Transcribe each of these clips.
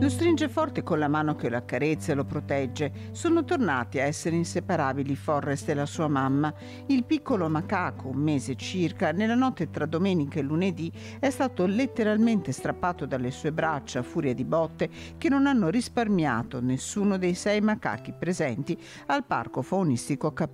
Lo stringe forte con la mano che lo accarezza e lo protegge. Sono tornati a essere inseparabili Forrest e la sua mamma. Il piccolo macaco, un mese circa, nella notte tra domenica e lunedì, è stato letteralmente strappato dalle sue braccia a furia di botte che non hanno risparmiato nessuno dei sei macachi presenti al parco faunistico a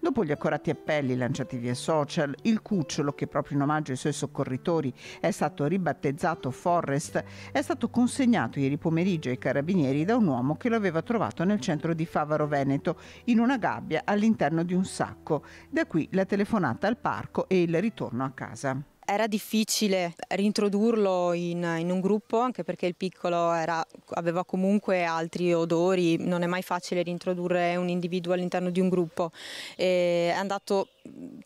Dopo gli accorati appelli lanciati via social, il cucciolo, che proprio in omaggio ai suoi soccorritori è stato ribattezzato Forrest, è stato consegnato consegnato ieri pomeriggio ai carabinieri da un uomo che lo aveva trovato nel centro di Favaro Veneto, in una gabbia all'interno di un sacco. Da qui la telefonata al parco e il ritorno a casa era difficile rintrodurlo in, in, un gruppo anche perché il piccolo era, aveva comunque altri odori, non è mai facile rintrodurre un individuo all'interno di un gruppo. E è andato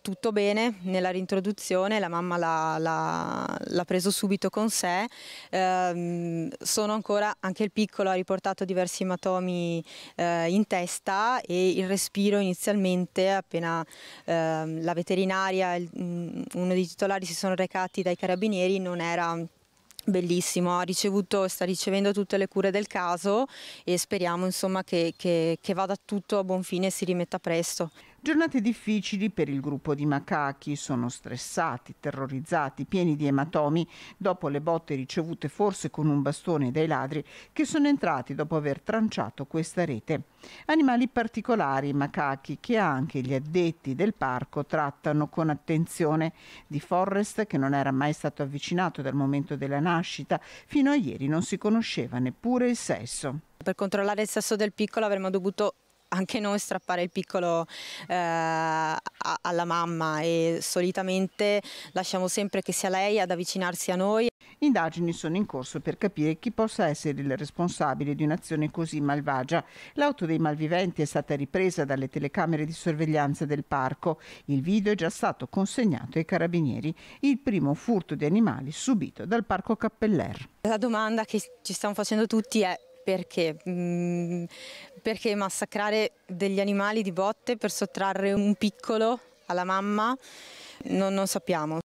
tutto bene nella rintroduzione, la mamma l'ha preso subito con sé, eh, sono ancora, anche il piccolo ha riportato diversi ematomi eh, in testa e il respiro inizialmente appena eh, la veterinaria e mm, uno dei titolari si sono recati dai carabinieri non era Bellissimo, ha ricevuto, sta ricevendo tutte le cure del caso e speriamo insomma, che, che, che vada tutto a buon fine e si rimetta presto. Giornate difficili per il gruppo di macachi, sono stressati, terrorizzati, pieni di ematomi dopo le botte ricevute forse con un bastone dai ladri che sono entrati dopo aver tranciato questa rete. Animali particolari, i macachi, che anche gli addetti del parco trattano con attenzione. Di Forrest, che non era mai stato avvicinato dal momento della nascita, fino a ieri non si conosceva neppure il sesso. Per controllare il sesso del piccolo avremmo dovuto anche noi strappare il piccolo eh, alla mamma e solitamente lasciamo sempre che sia lei ad avvicinarsi a noi. Indagini sono in corso per capire chi possa essere il responsabile di un'azione così malvagia. L'auto dei malviventi è stata ripresa dalle telecamere di sorveglianza del parco. Il video è già stato consegnato ai carabinieri, il primo furto di animali subito dal parco Cappeller. La domanda che ci stiamo facendo tutti è perché? Mm, perché massacrare degli animali di botte per sottrarre un piccolo alla mamma non, non sappiamo.